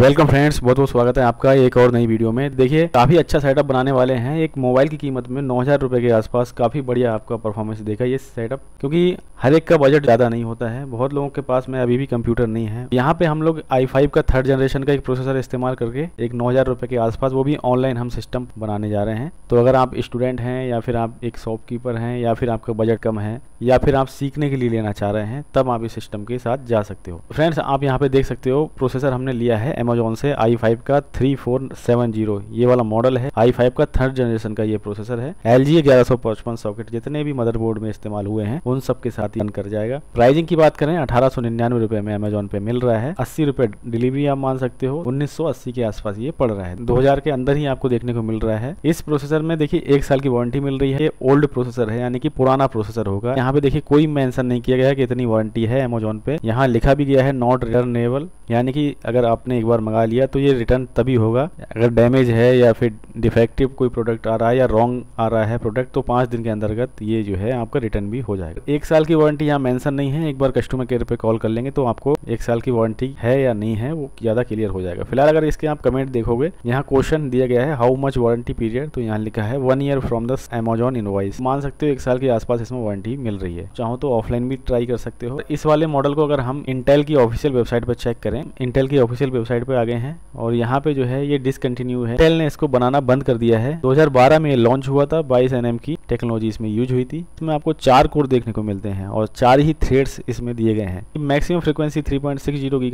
welcome friends बहुत बहुत स्वागत है आपका एक और नई वीडियो में देखिए काफ़ी अच्छा सेटअप बनाने वाले हैं एक मोबाइल की कीमत में नौ हज़ार रुपये के आसपास काफ़ी बढ़िया आपका परफॉर्मेंस देखा ये सेटअप क्योंकि हर एक का बजट ज़्यादा नहीं होता है बहुत लोगों के पास में अभी भी कंप्यूटर नहीं है यहाँ पे हम लोग आई फाइव का थर्ड जनरेशन का एक प्रोसेसर इस्तेमाल करके एक नौ हज़ार रुपये के आसपास वो भी ऑनलाइन हम सिस्टम बनाने जा रहे हैं तो अगर आप स्टूडेंट हैं या फिर आप एक शॉपकीपर हैं या फिर आपका बजट कम है या फिर आप सीखने के लिए लेना चाह रहे हैं तब आप इस सिस्टम के साथ जा सकते हो फ्रेंड्स आप यहाँ पे देख सकते हो प्रोसेसर हमने लिया है अमेजोन से आई फाइव का थ्री फोर सेवन जीरो ये वाला मॉडल है आई फाइव का थर्ड जनरेशन का ये प्रोसेसर है एल जी ग्यारह सौ पचपन सॉकेट जितने भी मदरबोर्ड में इस्तेमाल हुए हैं उन सब के साथ साथ ही कर जाएगा प्राइसिंग की बात करें अठारह सौ निन्यानवे रुपए में अमेजोन पे मिल रहा है अस्सी रुपए डिलीवरी आप मान सकते हो उन्नीस सौ अस्सी के आसपास ये पड़ रहा है दो हजार के अंदर ही आपको देखने को मिल रहा है इस प्रोसेसर में देखिए एक साल की वारंटी मिल रही है ओल्ड प्रोसेसर है यानी कि पुराना प्रोसेसर होगा यहाँ पे देखिए कोई मेंशन नहीं किया गया कि इतनी वारंटी है अमेजोन पे यहाँ लिखा भी गया है नॉट रिटर्नेबल यानी कि अगर आपने एक बार मंगा लिया तो ये रिटर्न तभी होगा अगर डैमेज है या फिर डिफेक्टिव कोई प्रोडक्ट आ रहा है या रॉन्ग आ रहा है प्रोडक्ट तो पाँच दिन के अंतर्गत ये जो है आपका रिटर्न भी हो जाएगा एक साल की वारंटी यहाँ मेंशन नहीं है एक बार कस्टमर केयर पे कॉल कर लेंगे तो आपको एक साल की वारंटी है या नहीं है वो ज़्यादा क्लियर हो जाएगा फिलहाल अगर इसके आप कमेंट देखोगे यहाँ क्वेश्चन दिया गया है हाउ मच वारंटी पीरियड तो यहाँ लिखा है one year from the Amazon invoice मान सकते हो एक साल के आसपास इसमें वारंटी मिल रही है चाहो तो ऑफलाइन भी ट्राई कर सकते हो इस वाले मॉडल को अगर हम इंटेल की ऑफिशियल वेबसाइट पर चेक करें करें इंटेल की ऑफिशियल वेबसाइट पे आ गए हैं और यहाँ पे जो है ये डिसकंटिन्यू है इंटेल ने इसको बनाना बंद कर दिया है 2012 में ये लॉन्च हुआ था 22 एन की टेक्नोलॉजी इसमें यूज हुई थी इसमें आपको चार कोर देखने को मिलते हैं और चार ही थ्रेड्स इसमें दिए गए हैं maximum frequency three point six zero की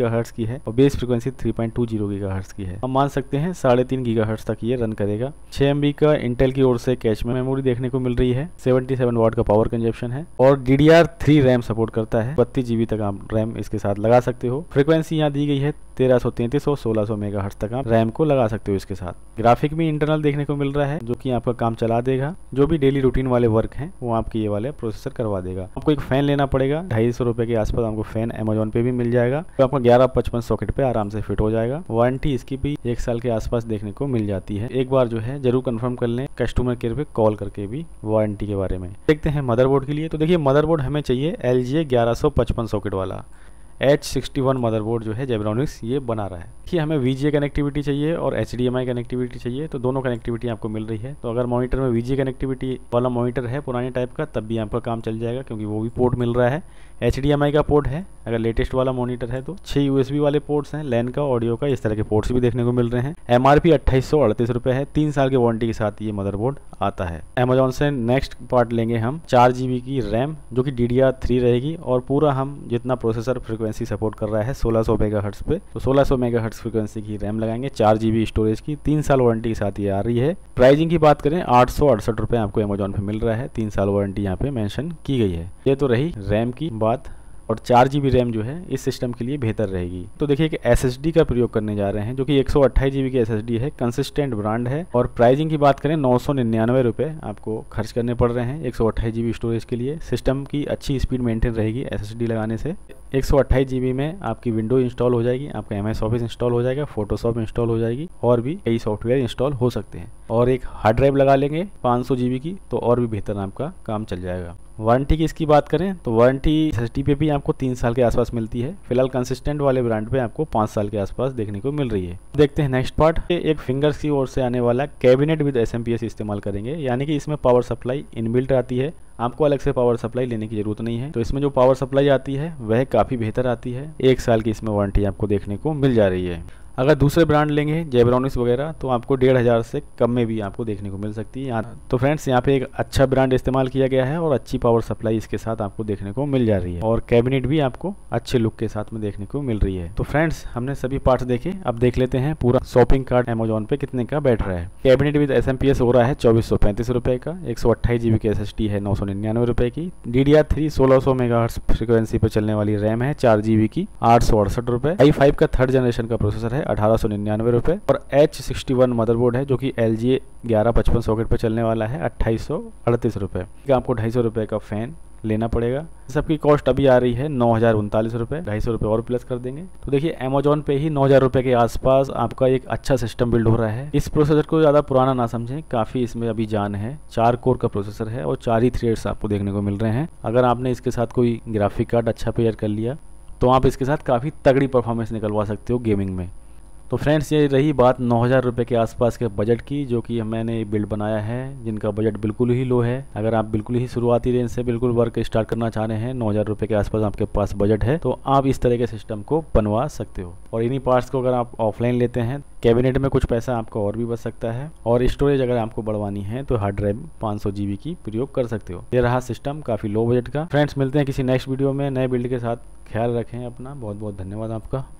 है और base frequency three point two zero की है हम मान सकते हैं साढ़े तीन तक ये रन करेगा छह एम का इंटेल की ओर से कैच में मेमोरी देखने को मिल रही है सेवेंटी सेवन का पावर कंजप्शन है और D D R three RAM support करता है बत्तीस जीबी तक आप रैम इसके साथ लगा सकते हो फ्रिक्वेंसी यहाँ यहाँ दी गई है तेरह सौ 3300 और मेगा हर्ट तक आप रैम को लगा सकते हो इसके साथ ग्राफिक में इंटरनल देखने को मिल रहा है जो कि आपका काम चला देगा जो भी डेली रूटीन वाले वर्क हैं वो आपके ये वाले प्रोसेसर करवा देगा आपको एक फैन लेना पड़ेगा ढाई सौ रुपए के आसपास आपको फैन अमेजोन पे भी मिल जाएगा तो आपको ग्यारह पचपन सॉकेट पे आराम से फिट हो जाएगा वारंटी इसकी भी एक साल के आसपास देखने को मिल जाती है एक बार जो है जरूर कन्फर्म कर ले कस्टमर केयर पे कॉल करके भी वारंटी के बारे में देखते हैं मदरबोर्ड के लिए तो देखिये मदरबोर्ड हमें चाहिए एल जी सॉकेट वाला एच सिक्सटी वन मदरबोर्ड जो है जेब्रॉनिक्स ये बना रहा है कि हमें वी कनेक्टिविटी चाहिए और एच कनेक्टिविटी चाहिए तो दोनों कनेक्टिविटी आपको मिल रही है तो अगर मॉनिटर में वी कनेक्टिविटी वाला मॉनिटर है पुराने टाइप का तब भी आपका काम चल जाएगा क्योंकि वो भी पोर्ट मिल रहा है एच का पोर्ट है अगर लेटेस्ट वाला मॉनिटर है तो छह यूएसबी वाले पोर्ट्स हैं लैन का ऑडियो का इस तरह के पोर्ट्स भी देखने को मिल रहे हैं एम आर पी रुपए है तीन साल की वारंटी के साथ ये मदरबोर्ड आता है अमेजोन से नेक्स्ट पार्ट लेंगे हम चार जीबी की रैम जो कि डी थ्री रहेगी और पूरा हम जितना प्रोसेसर फ्रिक्वेंसी सपोर्ट कर रहा है सोलह सौ मेगा हर्ट्स पे तो सोलह सौ मेगा हर्ट्स फ्रिक्वेंसी की रैम लगाएंगे चार जीबी स्टोरेज की तीन साल वारंटी के साथ ये आ रही है प्राइजिंग की बात करें आठ सौ अड़सठ रुपए आपको अमेजोन पे मिल रहा है तीन साल वारंटी यहाँ पे मैंशन की गई है ये तो रही रैम की बाद और चार जी बी रैम जो है इस सिस्टम के लिए बेहतर रहेगी तो देखिए कि एस एस डी का प्रयोग करने जा रहे हैं जो कि एक सौ अट्ठाईस जी बी की एस एस डी है कंसिस्टेंट ब्रांड है और प्राइजिंग की बात करें नौ सौ निन्यानवे रुपये आपको खर्च करने पड़ रहे हैं एक सौ अट्ठाईस जी बी स्टोरेज के लिए सिस्टम की अच्छी स्पीड मेंटेन रहेगी एस एस डी लगाने से एक सौ अट्ठाईस जी बी में आपकी विंडो इंस्टॉल हो जाएगी आपका एम एस ऑफिस इंस्टॉल हो जाएगा फोटोशॉप इंस्टॉल हो जाएगी और भी कई सॉफ्टवेयर इंस्टॉल हो सकते हैं और एक हार्ड ड्राइव लगा लेंगे पाँच सौ जी बी की तो और भी बेहतर आपका काम चल जाएगा वारंटी की इसकी बात करें तो वारंटी एस पे भी आपको तीन साल के आसपास मिलती है फिलहाल कंसिस्टेंट वाले ब्रांड पे आपको पांच साल के आसपास देखने को मिल रही है देखते हैं नेक्स्ट पार्ट एक फिंगर्स की ओर से आने वाला कैबिनेट विद एस इस्तेमाल करेंगे यानी कि इसमें पावर सप्लाई इनबिल्ट आती है आपको अलग से पावर सप्लाई लेने की जरूरत नहीं है तो इसमें जो पावर सप्लाई आती है वह काफ़ी बेहतर आती है एक साल की इसमें वारंटी आपको देखने को मिल जा रही है अगर दूसरे ब्रांड लेंगे जेब्रॉनिक्स वगैरह तो आपको डेढ़ हज़ार से कम में भी आपको देखने को मिल सकती है यहाँ तो फ्रेंड्स यहाँ पे एक अच्छा ब्रांड इस्तेमाल किया गया है और अच्छी पावर सप्लाई इसके साथ आपको देखने को मिल जा रही है और कैबिनेट भी आपको अच्छे लुक के साथ में देखने को मिल रही है तो फ्रेंड्स हमने सभी पार्ट देखे अब देख लेते हैं पूरा शॉपिंग कार्ड अमेजोन पे कितने का बैठ रहा है cabinet with S M P S हो रहा है चौबीस सौ पैंतीस का एक सौ अट्ठाईस की एस एस टी है नौ सौ निन्यानवे की डी डी आर थ्री सोलह सौ मेगा फ्रीक्वेंसी पर चलने वाली रैम है चार जीबी की आठ सौ अड़सठ रुपए आई फाइव का थर्ड जनरेशन का प्रोसेसर है अठारह सौ निन्यानवे और एच सिक्सटी वन मदरबोर्ड है जो कि एल जी ग्यारह पचपन सॉकेट पर चलने वाला है अट्ठाईस सौ अड़तीस रुपये आपको ढाई सौ रुपये का फ़ैन लेना पड़ेगा सबकी कॉस्ट अभी आ रही है नौ हज़ार उनतालीस रुपये ढाई सौ रुपये और प्लस कर देंगे तो देखिए अमेजोन पे ही नौ हज़ार रुपये के आसपास आपका एक अच्छा सिस्टम बिल्ड हो रहा है इस प्रोसेसर को ज़्यादा पुराना ना समझें काफ़ी इसमें अभी जान है चार कोर का प्रोसेसर है और चार ही थ्रेड्स आपको देखने को मिल रहे हैं अगर आपने इसके साथ कोई ग्राफिक कार्ड अच्छा पेयर कर लिया तो आप इसके साथ काफ़ी तगड़ी परफॉर्मेंस निकलवा सकते हो गेमिंग में तो फ्रेंड्स ये रही बात नौ हज़ार रुपये के आसपास के बजट की जो कि मैंने बिल्ड बनाया है जिनका बजट बिल्कुल ही लो है अगर आप बिल्कुल ही शुरुआती रेंज से बिल्कुल वर्क स्टार्ट करना चाह रहे हैं नौ हज़ार रुपये के आसपास आपके पास बजट है तो आप इस तरह के सिस्टम को बनवा सकते हो और इन्हीं पार्ट्स को अगर आप ऑफलाइन लेते हैं कैबिनेट में कुछ पैसा आपका और भी बच सकता है और स्टोरेज अगर आपको बढ़वानी है तो हार्ड ड्राइव पाँच सौ की प्रयोग कर सकते हो ये रहा सिस्टम काफ़ी लो बजट का फ्रेंड्स मिलते हैं किसी नेक्स्ट वीडियो में नए बिल्ड के साथ ख्याल रखें अपना बहुत बहुत धन्यवाद आपका